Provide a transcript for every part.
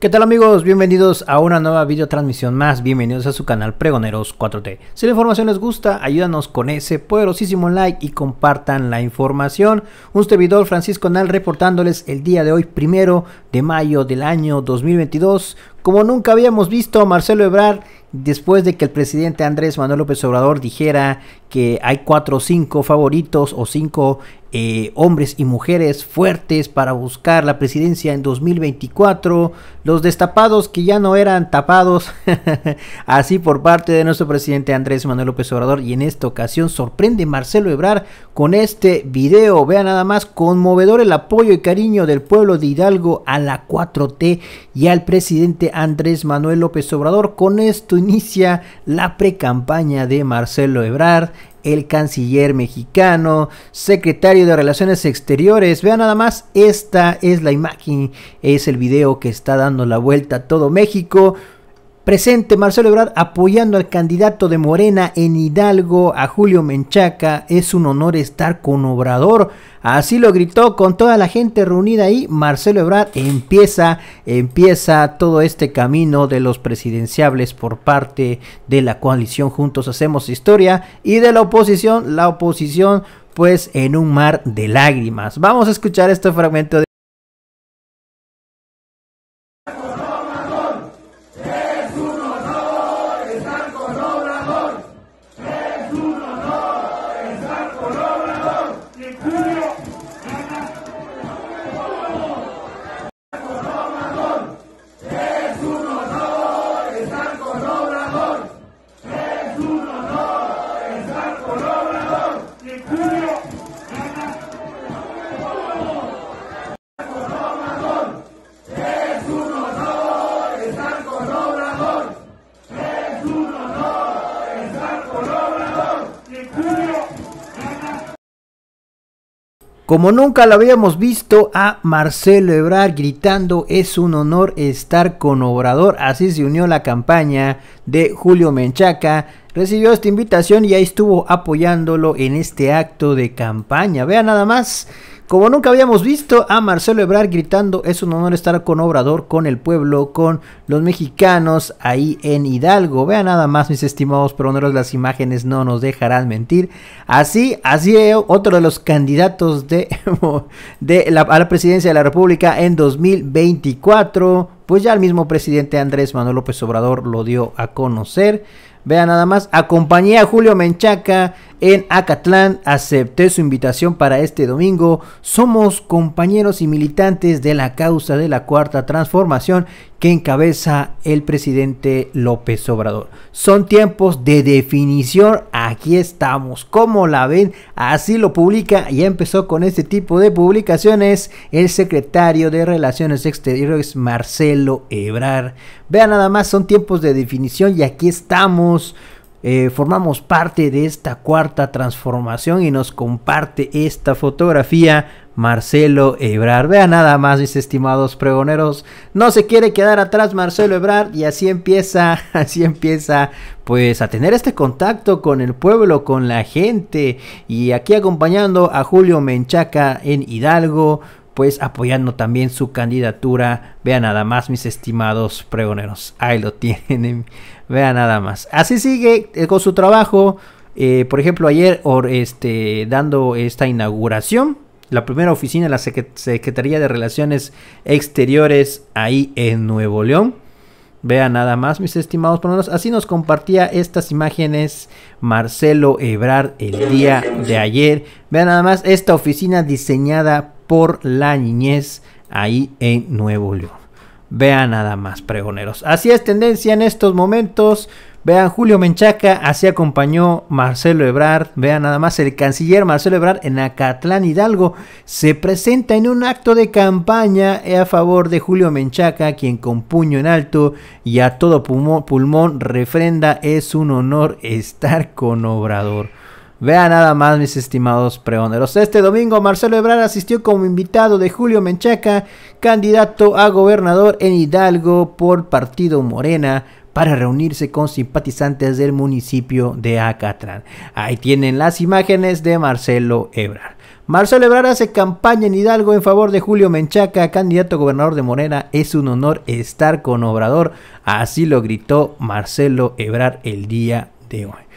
¿Qué tal amigos? Bienvenidos a una nueva videotransmisión más, bienvenidos a su canal Pregoneros 4T. Si la información les gusta, ayúdanos con ese poderosísimo like y compartan la información. Un servidor Francisco Nal reportándoles el día de hoy, primero de mayo del año 2022, como nunca habíamos visto a Marcelo Ebrard después de que el presidente Andrés Manuel López Obrador dijera que hay cuatro o cinco favoritos o cinco eh, hombres y mujeres fuertes para buscar la presidencia en 2024, los destapados que ya no eran tapados, así por parte de nuestro presidente Andrés Manuel López Obrador y en esta ocasión sorprende Marcelo Ebrar con este video, vea nada más conmovedor el apoyo y cariño del pueblo de Hidalgo a la 4T y al presidente Andrés Manuel López Obrador. Con esto inicia la precampaña de Marcelo Ebrard, el canciller mexicano, secretario de Relaciones Exteriores. Vean nada más, esta es la imagen, es el video que está dando la vuelta a todo México. Presente Marcelo Ebrard apoyando al candidato de Morena en Hidalgo, a Julio Menchaca. Es un honor estar con Obrador. Así lo gritó con toda la gente reunida ahí. Marcelo Ebrard empieza, empieza todo este camino de los presidenciables por parte de la coalición Juntos Hacemos Historia y de la oposición, la oposición pues en un mar de lágrimas. Vamos a escuchar este fragmento de Como nunca lo habíamos visto a Marcelo Ebrard gritando es un honor estar con Obrador, así se unió la campaña de Julio Menchaca, recibió esta invitación y ahí estuvo apoyándolo en este acto de campaña. Vean nada más como nunca habíamos visto a Marcelo Ebrard gritando, es un honor estar con Obrador, con el pueblo, con los mexicanos ahí en Hidalgo. Vean nada más, mis estimados peroneros, las imágenes no nos dejarán mentir. Así, así otro de los candidatos de, la, a la presidencia de la República en 2024. Pues ya el mismo presidente Andrés Manuel López Obrador lo dio a conocer. Vean nada más, acompañé a Julio Menchaca en Acatlán. Acepté su invitación para este domingo. Somos compañeros y militantes de la causa de la cuarta transformación que encabeza el presidente López Obrador. Son tiempos de definición. Aquí estamos. Como la ven? Así lo publica. Ya empezó con este tipo de publicaciones el secretario de Relaciones Exteriores, Marcelo Ebrar. Vean nada más, son tiempos de definición y aquí estamos. Eh, formamos parte de esta cuarta transformación y nos comparte esta fotografía Marcelo Ebrard. Vean nada más, mis estimados pregoneros. No se quiere quedar atrás Marcelo Ebrard y así empieza, así empieza pues a tener este contacto con el pueblo, con la gente y aquí acompañando a Julio Menchaca en Hidalgo, pues apoyando también su candidatura. Vean nada más, mis estimados pregoneros. Ahí lo tienen. Vea nada más. Así sigue eh, con su trabajo. Eh, por ejemplo, ayer este, dando esta inauguración, la primera oficina de la Secretaría de Relaciones Exteriores ahí en Nuevo León. Vea nada más, mis estimados menos Así nos compartía estas imágenes Marcelo Ebrard el día de ayer. Vea nada más esta oficina diseñada por la niñez ahí en Nuevo León. Vean nada más, pregoneros. Así es tendencia en estos momentos. Vean, Julio Menchaca, así acompañó Marcelo Ebrard. Vean nada más, el canciller Marcelo Ebrard en Acatlán Hidalgo se presenta en un acto de campaña a favor de Julio Menchaca, quien con puño en alto y a todo pulmón, pulmón refrenda, es un honor estar con Obrador. Vean nada más, mis estimados preoneros. Este domingo, Marcelo Ebrar asistió como invitado de Julio Menchaca, candidato a gobernador en Hidalgo por Partido Morena, para reunirse con simpatizantes del municipio de Acatrán. Ahí tienen las imágenes de Marcelo Ebrar. Marcelo Ebrar hace campaña en Hidalgo en favor de Julio Menchaca, candidato a gobernador de Morena. Es un honor estar con Obrador. Así lo gritó Marcelo Ebrar el día de hoy.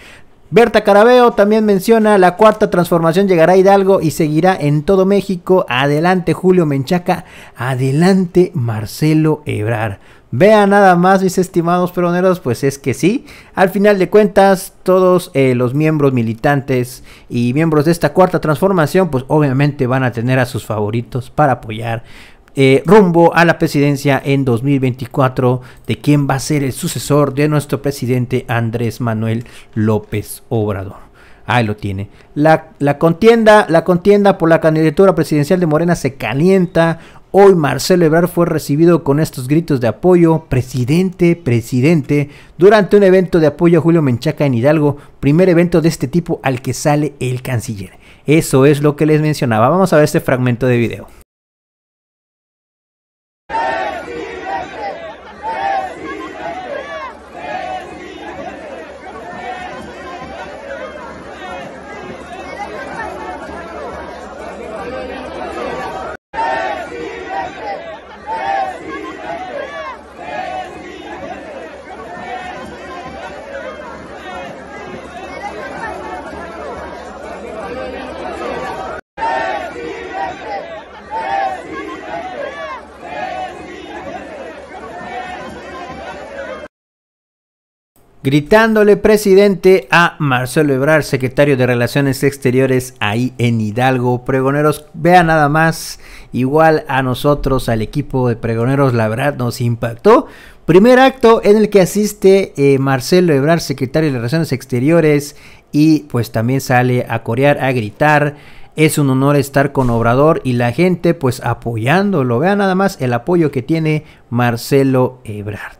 Berta Carabeo también menciona, la cuarta transformación llegará a Hidalgo y seguirá en todo México. Adelante Julio Menchaca, adelante Marcelo Ebrar. Vean nada más, mis estimados peroneros, pues es que sí. Al final de cuentas, todos eh, los miembros militantes y miembros de esta cuarta transformación, pues obviamente van a tener a sus favoritos para apoyar eh, rumbo a la presidencia en 2024 de quién va a ser el sucesor de nuestro presidente Andrés Manuel López Obrador. Ahí lo tiene. La, la, contienda, la contienda por la candidatura presidencial de Morena se calienta. Hoy Marcelo Ebrard fue recibido con estos gritos de apoyo, presidente, presidente, durante un evento de apoyo a Julio Menchaca en Hidalgo, primer evento de este tipo al que sale el canciller. Eso es lo que les mencionaba. Vamos a ver este fragmento de video. gritándole presidente a Marcelo Ebrard, secretario de Relaciones Exteriores ahí en Hidalgo. Pregoneros, vean nada más, igual a nosotros, al equipo de pregoneros, la verdad nos impactó. Primer acto en el que asiste eh, Marcelo Ebrard, secretario de Relaciones Exteriores, y pues también sale a corear, a gritar. Es un honor estar con Obrador y la gente pues apoyándolo. Vean nada más el apoyo que tiene Marcelo Ebrard.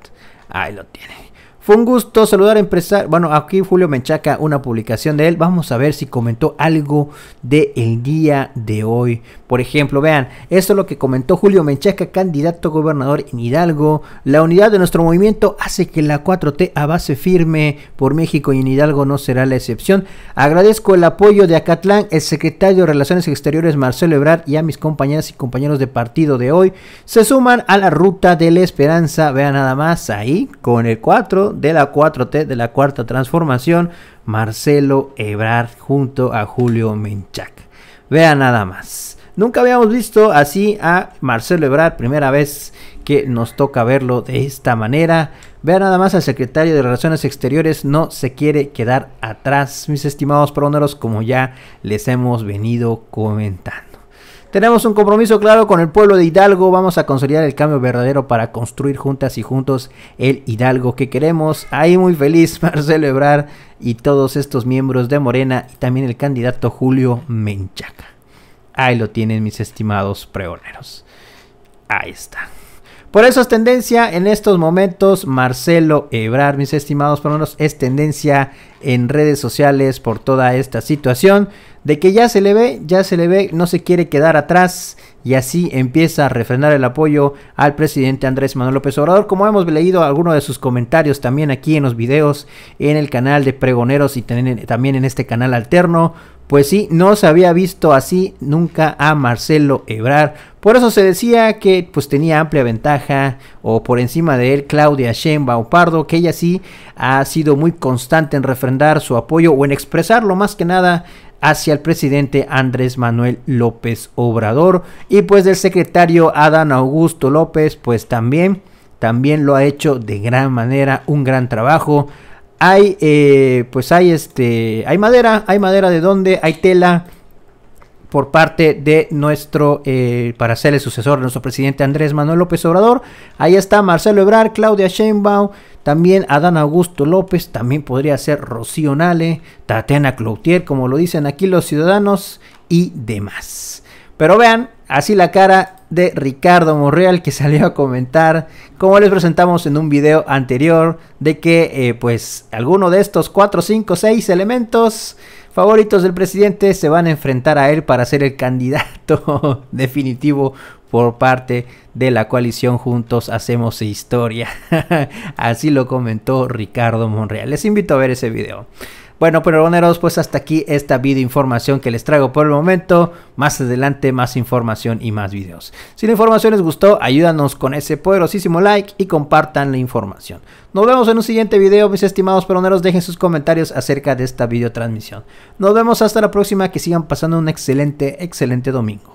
Ahí lo tiene. Fue un gusto saludar a empresario. Bueno, aquí Julio Menchaca, una publicación de él. Vamos a ver si comentó algo del el día de hoy. Por ejemplo, vean, esto es lo que comentó Julio Menchaca, candidato a gobernador en Hidalgo. La unidad de nuestro movimiento hace que la 4T a base firme por México y en Hidalgo no será la excepción. Agradezco el apoyo de Acatlán, el secretario de Relaciones Exteriores Marcelo Ebrard y a mis compañeras y compañeros de partido de hoy. Se suman a la ruta de la esperanza. Vean nada más ahí con el 4 de la 4T, de la Cuarta Transformación, Marcelo Ebrard junto a Julio Menchac. Vea nada más. Nunca habíamos visto así a Marcelo Ebrard, primera vez que nos toca verlo de esta manera. Vea nada más al secretario de Relaciones Exteriores, no se quiere quedar atrás, mis estimados pronomeros como ya les hemos venido comentando. Tenemos un compromiso claro con el pueblo de Hidalgo. Vamos a consolidar el cambio verdadero para construir juntas y juntos el Hidalgo que queremos. Ahí muy feliz para celebrar y todos estos miembros de Morena y también el candidato Julio Menchaca. Ahí lo tienen mis estimados pregoneros. Ahí está. Por eso es tendencia en estos momentos Marcelo Ebrar, mis estimados menos es tendencia en redes sociales por toda esta situación de que ya se le ve, ya se le ve, no se quiere quedar atrás y así empieza a refrenar el apoyo al presidente Andrés Manuel López Obrador, como hemos leído algunos de sus comentarios también aquí en los videos en el canal de Pregoneros y también en este canal alterno pues sí, no se había visto así nunca a Marcelo Ebrar. Por eso se decía que pues tenía amplia ventaja o por encima de él Claudia Sheinbaum Pardo, que ella sí ha sido muy constante en refrendar su apoyo o en expresarlo más que nada hacia el presidente Andrés Manuel López Obrador y pues del secretario Adán Augusto López pues también también lo ha hecho de gran manera, un gran trabajo hay eh, pues hay este hay madera hay madera de donde hay tela por parte de nuestro eh, para ser el sucesor de nuestro presidente Andrés Manuel López Obrador ahí está Marcelo Ebrard Claudia Sheinbaum también Adán Augusto López también podría ser Rocío Nale Tatiana Cloutier como lo dicen aquí los ciudadanos y demás pero vean así la cara de Ricardo Monreal que salió a comentar, como les presentamos en un video anterior, de que eh, pues alguno de estos 4, 5, 6 elementos favoritos del presidente se van a enfrentar a él para ser el candidato definitivo por parte de la coalición Juntos Hacemos Historia. Así lo comentó Ricardo Monreal. Les invito a ver ese video. Bueno, peroneros, pues hasta aquí esta video información que les traigo por el momento. Más adelante, más información y más videos. Si la información les gustó, ayúdanos con ese poderosísimo like y compartan la información. Nos vemos en un siguiente video, mis estimados peroneros. Dejen sus comentarios acerca de esta videotransmisión. Nos vemos hasta la próxima. Que sigan pasando un excelente, excelente domingo.